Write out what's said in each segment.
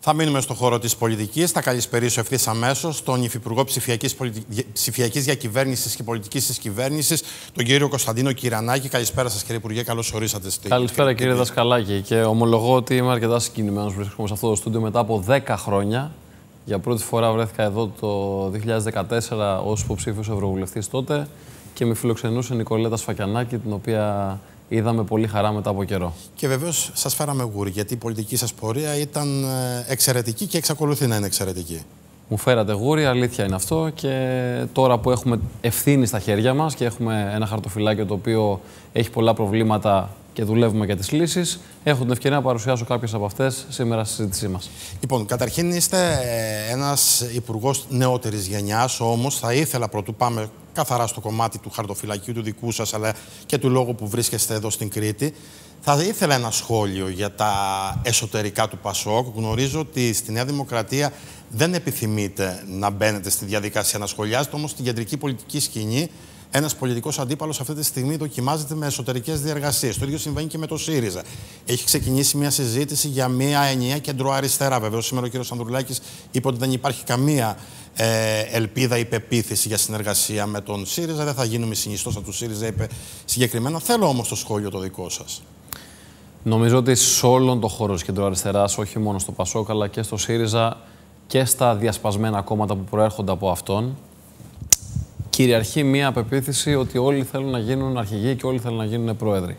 Θα μείνουμε στον χώρο της πολιτικής. Θα καλησπερίσω ευθύς αμέσως τον Υφυπουργό Ψηφιακής Διακυβέρνησης και Πολιτικής της Κυβέρνησης, τον κύριο Κωνσταντίνο Κυρανάκη. Καλησπέρα σας, κύριε Υπουργέ. Καλώς ορίσατε στην Καλησπέρα, κύριε Δασκαλάκη. Και ομολογώ ότι είμαι αρκετά συγκινημένος που βρίσκομαι σε αυτό το στούντιο μετά από 10 χρόνια. Για πρώτη φορά βρέθηκα εδώ το 2014 ως υποψήφιος Ευρωβουλευτής τότε και με φιλοξενούσε η Νικολέτα Σφακιανάκη, την οποία είδαμε πολύ χαρά μετά από καιρό. Και βεβαίως σας φέραμε γούρι, γιατί η πολιτική σας πορεία ήταν ε, εξαιρετική και εξακολουθεί να είναι εξαιρετική. Μου φέρατε γούρι, αλήθεια είναι αυτό. Και τώρα που έχουμε ευθύνη στα χέρια μας και έχουμε ένα χαρτοφυλάκιο το οποίο έχει πολλά προβλήματα και δουλεύουμε για τις λύσεις, έχω την ευκαιρία να παρουσιάσω κάποιες από αυτές σήμερα στη συζήτησή μας. Λοιπόν, καταρχήν είστε ε, ένας υπουργός νεότερης γενιάς, όμως θα ήθελα πρωτού πάμε καθαρά στο κομμάτι του χαρτοφυλακίου του δικού σας, αλλά και του λόγου που βρίσκεστε εδώ στην Κρήτη. Θα ήθελα ένα σχόλιο για τα εσωτερικά του Πασόκ. Γνωρίζω ότι στη Νέα Δημοκρατία δεν επιθυμείτε να μπαίνετε στη διαδικασία να σχολιάζετε, όμως στην κεντρική πολιτική σκηνή ένας πολιτικός αντίπαλος αυτή τη στιγμή δοκιμάζεται με εσωτερικές διεργασίες. Το ίδιο συμβαίνει και με το ΣΥΡΙΖΑ. Έχει ξεκινήσει μια συζήτηση για μια ενιαία κεντροαριστερά. Βεβαίως, σήμερα ο κ. Ανδρουλάκης είπε ότι δεν υπάρχει καμία ε, ελπίδα πεποίθηση για συνεργασία με τον ΣΥΡΙΖΑ. Δεν θα γίνουμε συνιστόσα του ΣΥΡΙΖΑ, είπε συγκεκριμένα. Θέλω όμως το σχόλιο το δικό σας. Νομίζω ότι σε όλον το χώρο της κεντροαριστεράς, όχι μόνο στο Πασόκ, αλλά και στο ΣΥΡΙΖΑ και στα διασπασμένα κόμματα που προέρχονται από αυτόν, κυριαρχεί μία απεποίθηση ότι όλοι θέλουν να γίνουν αρχηγοί και όλοι θέλουν να γίνουν πρόεδροι.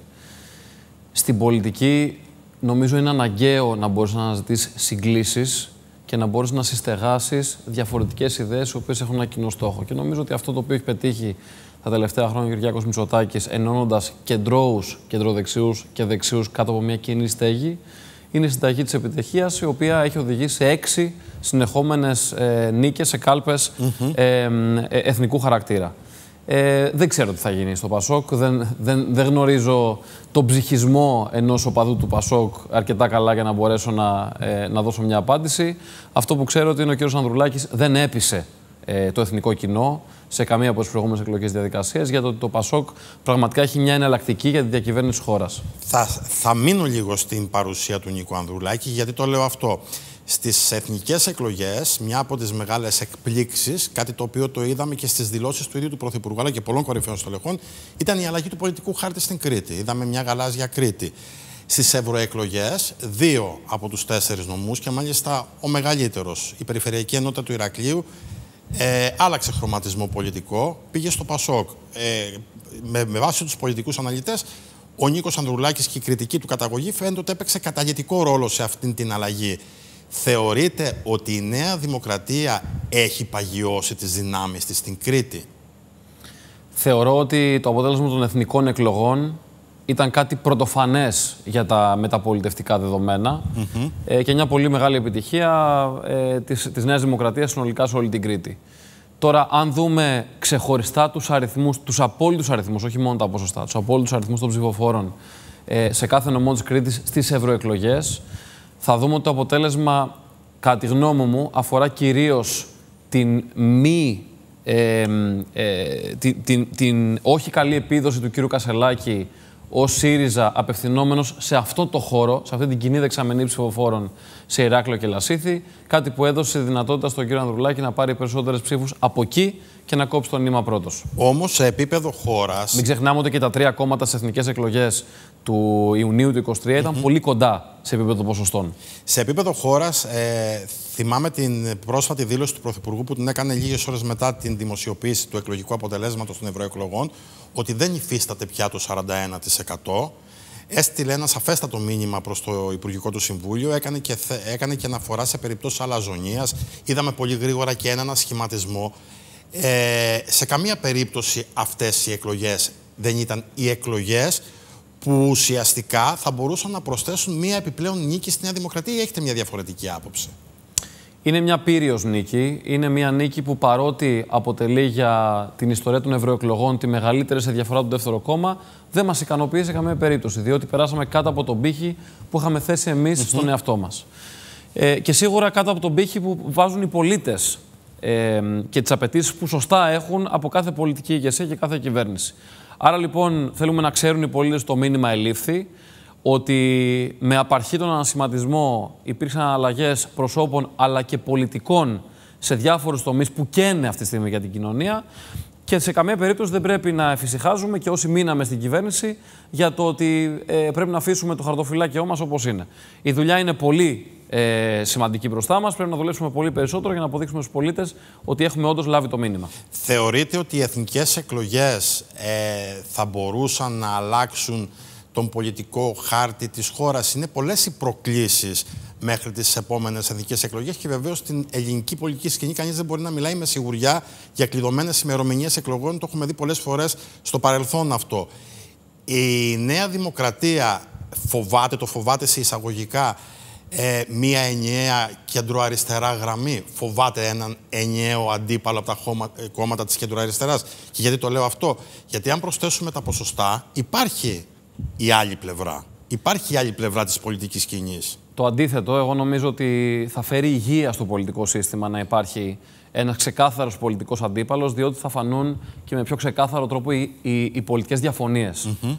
Στην πολιτική νομίζω είναι αναγκαίο να μπορείς να αναζητήσει συγκλήσεις και να μπορείς να συστεγάσεις διαφορετικές ιδέες οι οποίες έχουν ένα κοινό στόχο. Και νομίζω ότι αυτό το οποίο έχει πετύχει τα τελευταία χρόνια ο Γιουργιάκο Μητσοτάκης, ενώνοντας κεντρώους, κεντροδεξιούς και δεξιούς κάτω από μια κοινή στέγη είναι η συνταγή της επιτυχίας, η οποία έχει οδηγήσει σε έξι συνεχόμενες ε, νίκες σε κάλπες ε, ε, εθνικού χαρακτήρα. Ε, δεν ξέρω τι θα γίνει στο Πασόκ. Δεν, δεν, δεν γνωρίζω τον ψυχισμό ενός οπαδού του Πασόκ αρκετά καλά για να μπορέσω να, ε, να δώσω μια απάντηση. Αυτό που ξέρω ότι είναι ο κ. Ανδρουλάκης δεν έπεισε ε, το εθνικό κοινό σε καμία από τις προηγούμενες εκλογικές διαδικασίες για το ότι το ΠΑΣΟΚ πραγματικά έχει μια εναλλακτική για τη διακυβέρνηση της χώρας. Θα, θα μείνω λίγο στην παρουσία του Νίκου Ανδρουλάκη, γιατί το λέω αυτό. Στις εθνικές εκλογές, μια από τις μεγάλες εκπλήξεις, κάτι το οποίο το είδαμε και στις δηλώσεις του ίδιου του Πρωθυπουργού αλλά και πολλών κορυφαίων στελεχών, ήταν η αλλαγή του πολιτικού χάρτη στην Κρήτη. Είδαμε μια γαλάζια Κρήτη. Στις ευρωεκλογές, δύο από τους τέσσερις νομούς και μάλιστα ο μεγαλύτερος, η Περιφερειακή Ενότητα του Ηρακλείου, ε, άλλαξε χρωματισμό πολιτικό, πήγε στο Πασόκ. Ε, με, βάση τους πολιτικούς αναλυτές, ο Νίκος Ανδρουλάκης και η κριτική του καταγωγή φαίνεται ότι έπαιξε καταγετικό ρόλο σε αυτήν την αλλαγή. Θεωρείτε ότι η Νέα Δημοκρατία έχει παγιώσει τις δυνάμεις της στην Κρήτη. Θεωρώ ότι το αποτέλεσμα των εθνικών εκλογών ήταν κάτι πρωτοφανές για τα μεταπολιτευτικά δεδομένα ε, και μια πολύ μεγάλη επιτυχία ε, της, της Νέας Δημοκρατίας συνολικά σε όλη την Κρήτη. Τώρα, αν δούμε ξεχωριστά τους αριθμούς, τους απόλυτους αριθμούς, όχι μόνο τα ποσοστά, τους απόλυτους αριθμούς των ψηφοφόρων ε, σε κάθε νομό της Κρήτης στις ευρωεκλογές, θα δούμε ότι το αποτέλεσμα, κατά τη γνώμη μου, αφορά κυρίως την μη ε, ε την, όχι καλή επίδοση του κ. Κασελάκη ο ΣΥΡΙΖΑ απευθυνόμενος σε αυτό το χώρο, σε αυτή την κοινή δεξαμενή ψηφοφόρων σε Ηράκλειο και Λασίθη. Κάτι που έδωσε δυνατότητα στον κύριο Ανδρουλάκη να πάρει περισσότερες ψήφους από εκεί και να κόψει το νήμα πρώτος. Όμως σε επίπεδο χώρας. Μην ξεχνάμε ότι και τα τρία κόμματα στις εθνικές εκλογές του Ιουνίου του 2023 ήταν πολύ κοντά σε επίπεδο ποσοστών. Σε επίπεδο χώρας, ε, θυμάμαι την πρόσφατη δήλωση του Πρωθυπουργού που την έκανε λίγες ώρες μετά την δημοσιοποίηση του εκλογικού αποτελέσματος των ευρωεκλογών, ότι δεν υφίσταται πια το 41% έστειλε ένα σαφέστατο μήνυμα προς το Υπουργικό του Συμβούλιο. Έκανε και, έκανε και αναφορά σε περιπτώσεις αλαζονίας. Είδαμε πολύ γρήγορα και έναν σχηματισμό ε, σε καμία περίπτωση αυτές οι εκλογές δεν ήταν οι εκλογές που ουσιαστικά θα μπορούσαν να προσθέσουν μία επιπλέον νίκη στη Νέα Δημοκρατία ή έχετε μια διαφορετική άποψη. Είναι μια πύριος νίκη. Είναι μια νίκη που παρότι αποτελεί για την ιστορία των ευρωεκλογών τη μεγαλύτερη σε διαφορά του δεύτερο κόμμα, δεν μας ικανοποιεί σε καμία περίπτωση, διότι περάσαμε κάτω από τον πύχη που είχαμε θέσει εμείς στον εαυτό μας. Ε, και σίγουρα κάτω από τον πύχη που βάζουν οι πολίτες ε, και τις απαιτήσεις που σωστά έχουν από κάθε πολιτική ηγεσία και κάθε κυβέρνηση. Άρα λοιπόν θέλουμε να ξέρουν οι πολίτες το μήνυμα ελήφθη, ότι με απαρχή τον ανασηματισμό υπήρξαν αλλαγές προσώπων αλλά και πολιτικών σε διάφορους τομείς που καίνε αυτή τη στιγμή για την κοινωνία και σε καμία περίπτωση δεν πρέπει να εφησυχάζουμε και όσοι μείναμε στην κυβέρνηση για το ότι ε, πρέπει να αφήσουμε το χαρτοφυλάκιό μας όπως είναι. Η δουλειά είναι πολύ ε, σημαντική μπροστά μας. Πρέπει να δουλέψουμε πολύ περισσότερο για να αποδείξουμε στους πολίτες ότι έχουμε όντως λάβει το μήνυμα. Θεωρείτε ότι οι εθνικές εκλογές ε, θα μπορούσαν να αλλάξουν τον πολιτικό χάρτη της χώρας. Είναι πολλές οι προκλήσεις μέχρι τις επόμενες εθνικές εκλογές και βεβαίως στην ελληνική πολιτική σκηνή κανείς δεν μπορεί να μιλάει με σιγουριά για κλειδωμένες ημερομηνίες εκλογών. Το έχουμε δει πολλές φορές στο παρελθόν αυτό. Η Νέα Δημοκρατία φοβάται, το φοβάται σε εισαγωγικά, ε, μία ενιαία κεντροαριστερά γραμμή. Φοβάται έναν ενιαίο αντίπαλο από τα ε, κόμματα της κεντροαριστεράς. Και γιατί το λέω αυτό. Γιατί αν προσθέσουμε τα ποσοστά, υπάρχει η άλλη πλευρά. Υπάρχει η άλλη πλευρά της πολιτικής κοινής. Το αντίθετο, εγώ νομίζω ότι θα φέρει υγεία στο πολιτικό σύστημα να υπάρχει ένας ξεκάθαρος πολιτικός αντίπαλος, διότι θα φανούν και με πιο ξεκάθαρο τρόπο οι, οι, οι πολιτικές διαφωνίες.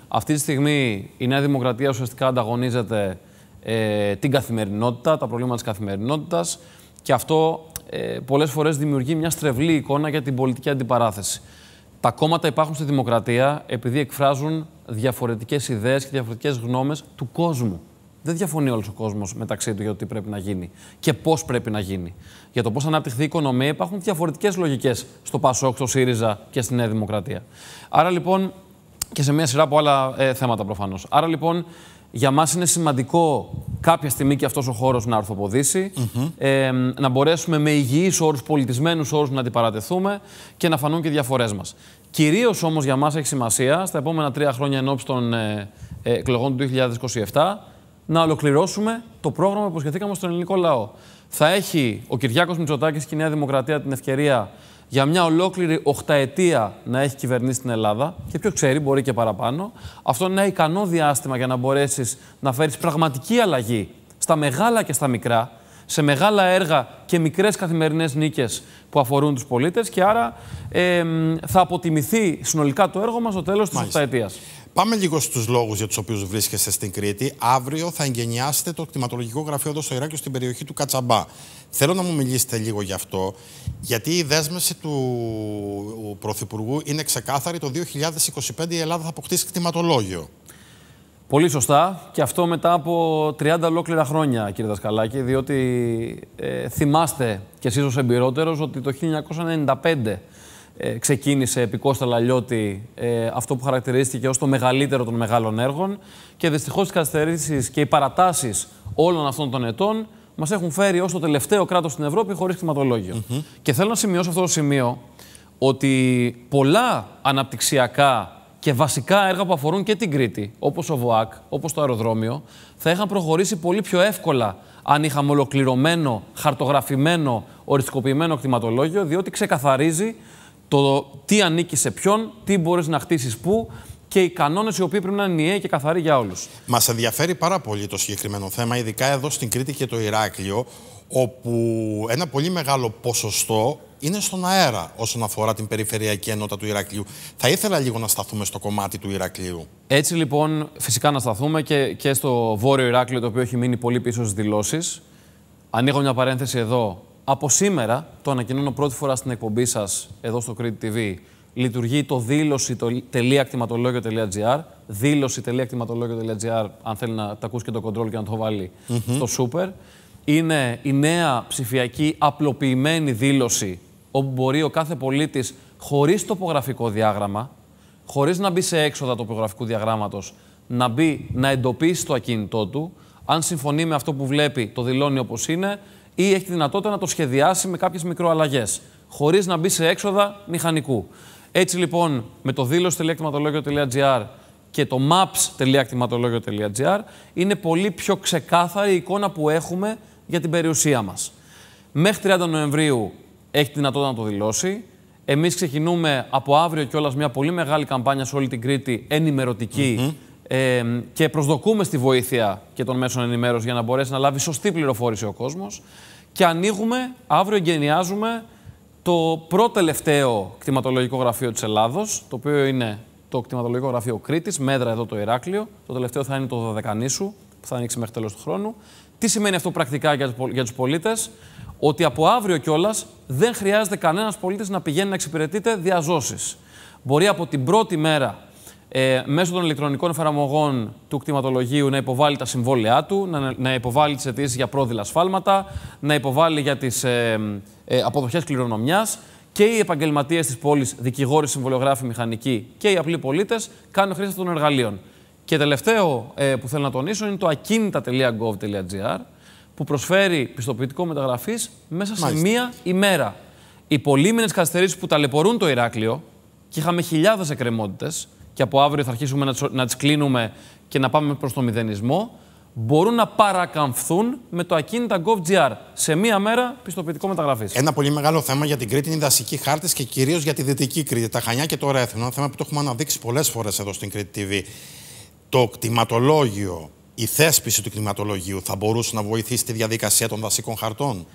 Αυτή τη στιγμή η Νέα Δημοκρατία ουσιαστικά ανταγωνίζεται ε, την καθημερινότητα, τα προβλήματα της καθημερινότητας και αυτό ε, πολλές φορές δημιουργεί μια στρεβλή εικόνα για την πολιτική αντιπαράθεση. Τα κόμματα υπάρχουν στη δημοκρατία επειδή εκφράζουν διαφορετικές ιδέες και διαφορετικές γνώμες του κόσμου. Δεν διαφωνεί όλος ο κόσμος μεταξύ του για το τι πρέπει να γίνει και πώς πρέπει να γίνει. Για το πώς θα αναπτυχθεί η οικονομία υπάρχουν διαφορετικές λογικές στο Πασόκ, στο ΣΥΡΙΖΑ και στη Νέα Δημοκρατία. Άρα λοιπόν. και σε μια σειρά από άλλα ε, θέματα προφανώς. Άρα λοιπόν για μας είναι σημαντικό κάποια στιγμή και αυτός ο χώρος να ορθοποδήσει, ε, να μπορέσουμε με υγιείς όρους, πολιτισμένους όρους να αντιπαρατεθούμε και να φανούν και διαφορές μας. Κυρίως όμως για μας έχει σημασία, στα επόμενα τρία χρόνια εν ώψη των ε, ε, εκλογών του 2027, να ολοκληρώσουμε το πρόγραμμα που υποσχεθήκαμε στον ελληνικό λαό. Θα έχει ο Κυριάκος Μητσοτάκης και η Νέα Δημοκρατία την ευκαιρία για μια ολόκληρη οχταετία να έχει κυβερνήσει την Ελλάδα και ποιο ξέρει, μπορεί και παραπάνω. Αυτό είναι ένα ικανό διάστημα για να μπορέσεις να φέρεις πραγματική αλλαγή στα μεγάλα και στα μικρά σε μεγάλα έργα και μικρές καθημερινές νίκες που αφορούν τους πολίτες και άρα ε, θα αποτιμηθεί συνολικά το έργο μας στο τέλος της οχταετίας. Πάμε λίγο στους λόγους για τους οποίους βρίσκεστε στην Κρήτη. Αύριο θα εγγενιάσετε το κτηματολογικό γραφείο εδώ στο Ηράκλειο στην περιοχή του Κατσαμπά. Θέλω να μου μιλήσετε λίγο γι' αυτό, γιατί η δέσμευση του Πρωθυπουργού είναι ξεκάθαρη. Το 2025 η Ελλάδα θα αποκτήσει κτηματολόγιο. Πολύ σωστά και αυτό μετά από 30 ολόκληρα χρόνια, κύριε Δασκαλάκη, διότι ε, θυμάστε κι εσείς ως εμπειρότερος ότι το 1995 ε, ξεκίνησε επί Κώστα Λαλιώτη ε, αυτό που χαρακτηρίστηκε ως το μεγαλύτερο των μεγάλων έργων και δυστυχώς οι καθυστερήσεις και οι παρατάσεις όλων αυτών των ετών μας έχουν φέρει ως το τελευταίο κράτος στην Ευρώπη χωρίς χρηματολόγιο. Και θέλω να σημειώσω αυτό το σημείο ότι πολλά αναπτυξιακά και βασικά έργα που αφορούν και την Κρήτη, όπως ο ΒΟΑΚ, όπως το αεροδρόμιο, θα είχαν προχωρήσει πολύ πιο εύκολα αν είχαμε ολοκληρωμένο, χαρτογραφημένο, οριστικοποιημένο κτηματολόγιο, διότι ξεκαθαρίζει το τι ανήκει σε ποιον, τι μπορείς να χτίσεις πού και οι κανόνες οι οποίοι πρέπει να είναι ενιαίοι και καθαροί για όλους. Μας ενδιαφέρει πάρα πολύ το συγκεκριμένο θέμα, ειδικά εδώ στην Κρήτη και το Ηράκλειο, όπου ένα πολύ μεγάλο ποσοστό είναι στον αέρα όσον αφορά την περιφερειακή ενότητα του Ηρακλείου. Θα ήθελα λίγο να σταθούμε στο κομμάτι του Ηρακλείου. Έτσι λοιπόν, φυσικά να σταθούμε και, και στο Βόρειο Ηράκλειο, το οποίο έχει μείνει πολύ πίσω στις δηλώσεις. Ανοίγω μια παρένθεση εδώ. Από σήμερα, το ανακοινώνω πρώτη φορά στην εκπομπή σας εδώ στο Crete TV, λειτουργεί το δήλωση.ακτιματολόγιο.gr. Δήλωση.ακτιματολόγιο.gr, αν θέλει να τα ακούσει και το control και να το βάλει mm -hmm. στο super είναι η νέα ψηφιακή απλοποιημένη δήλωση όπου μπορεί ο κάθε πολίτης χωρίς τοπογραφικό διάγραμμα, χωρίς να μπει σε έξοδα τοπογραφικού διαγράμματος, να μπει να εντοπίσει το ακίνητό του, αν συμφωνεί με αυτό που βλέπει, το δηλώνει όπως είναι, ή έχει τη δυνατότητα να το σχεδιάσει με κάποιες μικροαλλαγές, χωρίς να μπει σε έξοδα μηχανικού. Έτσι λοιπόν, με το δήλωση.κτηματολόγιο.gr και το maps.κτηματολόγιο.gr είναι πολύ πιο ξεκάθαρη η εικόνα που έχουμε για την περιουσία μας. Μέχρι 30 Νοεμβρίου έχει τη δυνατότητα να το δηλώσει. Εμείς ξεκινούμε από αύριο κιόλας μια πολύ μεγάλη καμπάνια σε όλη την Κρήτη, ενημερωτική, και προσδοκούμε στη βοήθεια και των μέσων ενημέρωσης για να μπορέσει να λάβει σωστή πληροφόρηση ο κόσμος. Και ανοίγουμε, αύριο εγκαινιάζουμε το πρώτο τελευταίο κτηματολογικό γραφείο της Ελλάδος, το οποίο είναι το κτηματολογικό γραφείο Κρήτης, μέτρα εδώ το Ηράκλειο. Το τελευταίο θα είναι το Δωδεκανήσου, που θα ανοίξει μέχρι τέλος του χρόνου. Τι σημαίνει αυτό πρακτικά για τους πολίτες, Ότι από αύριο κιόλας δεν χρειάζεται κανένας πολίτης να πηγαίνει να εξυπηρετείται διαζώσεις. Μπορεί από την πρώτη μέρα ε, μέσω των ηλεκτρονικών εφαρμογών του κτηματολογίου να υποβάλει τα συμβόλαιά του, να, να υποβάλει τις αιτήσεις για πρόδειλα ασφάλματα, να υποβάλει για τις ε, ε, αποδοχές κληρονομιάς και οι επαγγελματίες της πόλης, δικηγόροι, συμβολιογράφοι, μηχανικοί και οι απλοί πολίτες κάνουν χρήση των εργαλείων. Και τελευταίο ε, που θέλω να τονίσω είναι το ακίνητα.gov.gr που προσφέρει πιστοποιητικό μεταγραφής μέσα σε μία ημέρα. Οι πολύμηνε καθυστερήσεις που ταλαιπωρούν το Ηράκλειο και είχαμε χιλιάδες εκκρεμότητες, και από αύριο θα αρχίσουμε να, τις κλείνουμε και να πάμε προς το μηδενισμό, μπορούν να παρακαμφθούν με το ακίνητα Σε μία μέρα πιστοποιητικό μεταγραφής. Ένα πολύ μεγάλο θέμα για την Κρήτη είναι οι δασικοί χάρτες και κυρίως για τη δυτική Κρήτη. Τα Χανιά και το Ρέθινο, ένα θέμα που το έχουμε αναδείξει πολλές φορές εδώ στην Κρήτη TV το κτηματολόγιο, η θέσπιση του κτηματολογίου θα μπορούσε να βοηθήσει τη διαδικασία των δασικών χαρτών.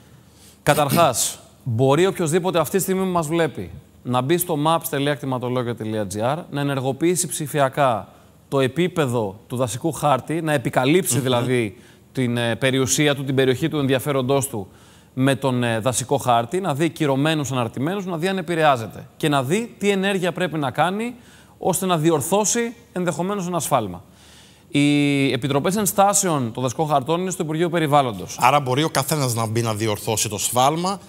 Καταρχάς, μπορεί οποιοδήποτε αυτή τη στιγμή μας βλέπει να μπει στο maps.κτηματολόγιο.gr, να ενεργοποιήσει ψηφιακά το επίπεδο του δασικού χάρτη, να επικαλύψει δηλαδή την ε, περιουσία του, την περιοχή του ενδιαφέροντός του με τον ε, δασικό χάρτη, να δει κυρωμένους αναρτημένους, να δει αν επηρεάζεται και να δει τι ενέργεια πρέπει να κάνει ώστε να διορθώσει ενδεχομένως ένα σφάλμα. Οι επιτροπές ενστάσεων των δασκών χαρτών είναι στο Υπουργείο Περιβάλλοντος. Άρα μπορεί ο καθένας να μπει να διορθώσει το σφάλμα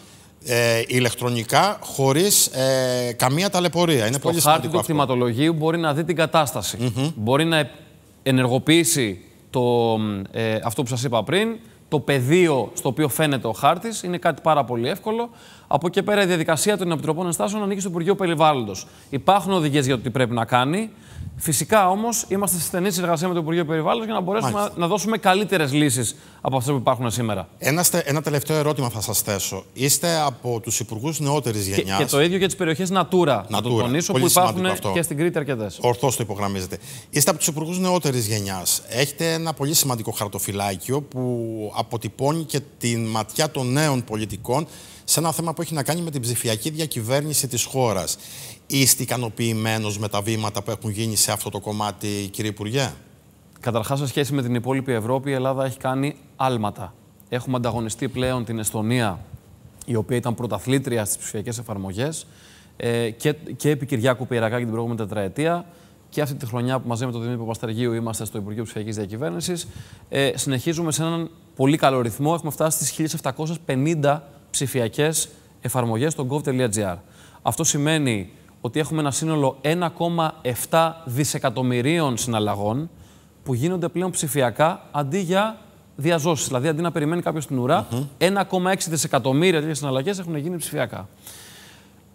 ε, ηλεκτρονικά χωρίς ε, καμία ταλαιπωρία. Είναι στο πολύ χάρτη του κτηματολογίου μπορεί να δει την κατάσταση. Μπορεί να ενεργοποιήσει το, ε, αυτό που σας είπα πριν. Το πεδίο στο οποίο φαίνεται ο χάρτης είναι κάτι πάρα πολύ εύκολο. Από εκεί πέρα η διαδικασία των επιτροπών ενστάσεων ανήκει στο Υπουργείο Περιβάλλοντος. Υπάρχουν οδηγίες για το τι πρέπει να κάνει. Φυσικά όμως είμαστε σε στενή συνεργασία με το Υπουργείο Περιβάλλοντος για να μπορέσουμε να, να, δώσουμε καλύτερες λύσεις από αυτές που υπάρχουν σήμερα. Ένα, ένα τελευταίο ερώτημα θα σας θέσω. Είστε από τους υπουργούς νεότερης γενιά. Και, και, το ίδιο για τις περιοχές Natura. Να το τονίσω Πολύ που υπάρχουν αυτό. και στην Κρήτη αρκετές. Ορθώς το υπογραμμίζετε. Είστε από τους υπουργούς νεότερης γενιάς. Έχετε ένα πολύ σημαντικό χαρτοφυλάκιο που αποτυπώνει και τη ματιά των νέων πολιτικών σε ένα θέμα που έχει να κάνει με την ψηφιακή διακυβέρνηση της χώρας. Είστε ικανοποιημένος με τα βήματα που έχουν γίνει σε αυτό το κομμάτι, κύριε Υπουργέ. Καταρχάς, σε σχέση με την υπόλοιπη Ευρώπη, η Ελλάδα έχει κάνει άλματα. Έχουμε ανταγωνιστεί πλέον την Εστονία, η οποία ήταν πρωταθλήτρια στις ψηφιακές εφαρμογές ε, και, και επί Κυριάκου Πιερακάκη την προηγούμενη τετραετία και αυτή τη χρονιά που μαζί με τον Δημήτρη Παπασταργίου είμαστε στο Υπουργείο Ψηφιακής Διακυβέρνησης. Ε, συνεχίζουμε σε έναν πολύ καλό ρυθμό. Έχουμε φτάσει στις 1750 ψηφιακές εφαρμογές στο gov.gr. Αυτό σημαίνει ότι έχουμε ένα σύνολο 1,7 δισεκατομμυρίων συναλλαγών που γίνονται πλέον ψηφιακά αντί για διαζώσεις. Δηλαδή, αντί να περιμένει κάποιος την ουρα 1,6 δισεκατομμύρια τέτοιες συναλλαγές έχουν γίνει ψηφιακά.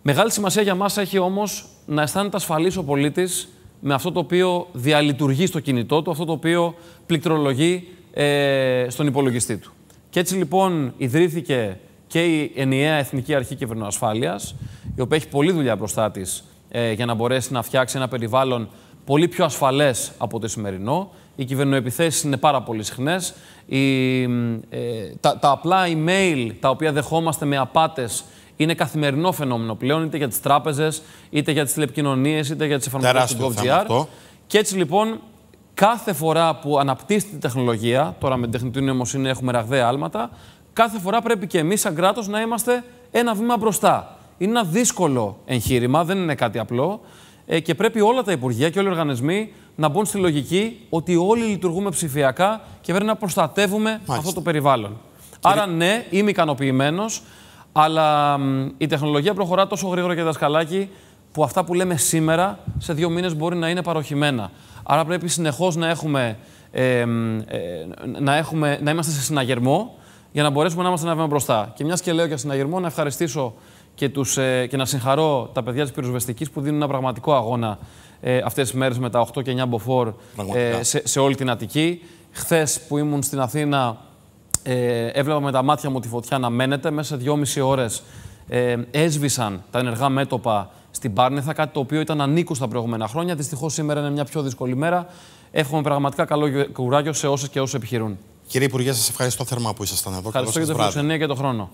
Μεγάλη σημασία για μας έχει όμως να αισθάνεται ασφαλής ο πολίτης με αυτό το οποίο διαλειτουργεί στο κινητό του, αυτό το οποίο πληκτρολογεί ε, στον υπολογιστή του. Και έτσι λοιπόν ιδρύθηκε και η ενιαία Εθνική Αρχή Κυβερνοασφάλειας, η οποία έχει πολλή δουλειά μπροστά της ε, για να μπορέσει να φτιάξει ένα περιβάλλον πολύ πιο ασφαλές από το σημερινό. Οι κυβερνοεπιθέσεις είναι πάρα πολύ συχνές. Ε, τα, τα απλά email τα οποία δεχόμαστε με απάτες είναι καθημερινό φαινόμενο πλέον, είτε για τις τράπεζες, είτε για τις τηλεπικοινωνίες, είτε για τις εφαρμογές του GovGR. Και έτσι λοιπόν, κάθε φορά που αναπτύσσεται η τεχνολογία, τώρα με την τεχνητή νοημοσύνη έχουμε ραγδαία άλματα, κάθε φορά πρέπει και εμείς σαν κράτος, να είμαστε ένα βήμα μπροστά. Είναι ένα δύσκολο εγχείρημα, δεν είναι κάτι απλό. Ε, και πρέπει όλα τα υπουργεία και όλοι οι οργανισμοί να μπουν στη λογική ότι όλοι λειτουργούμε ψηφιακά και πρέπει να προστατεύουμε αυτό το περιβάλλον. Άρα, ναι, είμαι ικανοποιημένος, αλλά η τεχνολογία προχωρά τόσο γρήγορα και δασκαλάκι που αυτά που λέμε σήμερα σε δύο μήνες μπορεί να είναι παροχημένα. Άρα πρέπει συνεχώς να έχουμε, ε, ε να, έχουμε, να είμαστε σε συναγερμό για να μπορέσουμε να είμαστε ένα βήμα μπροστά. Και μιας και λέω για συναγερμό, να ευχαριστήσω και, τους, ε, και να συγχαρώ τα παιδιά της πυροσβεστικής που δίνουν ένα πραγματικό αγώνα ε, αυτές τις μέρες με τα 8 και 9 μποφόρ ε, σε, σε όλη την Αττική. Χθες που ήμουν στην Αθήνα, ε, έβλεπα με τα μάτια μου τη φωτιά να μένεται. Μέσα σε 2,5 ώρες ε, έσβησαν τα ενεργά μέτωπα στην Πάρνεθα, κάτι το οποίο ήταν ανήκου στα προηγούμενα χρόνια. Δυστυχώς σήμερα είναι μια πιο δύσκολη μέρα. Εύχομαι πραγματικά καλό κουράγιο σε όσες και όσου επιχειρούν. Κύριε Υπουργέ, σας ευχαριστώ θερμά που ήσασταν εδώ. Ευχαριστώ και για τη και τον χρόνο.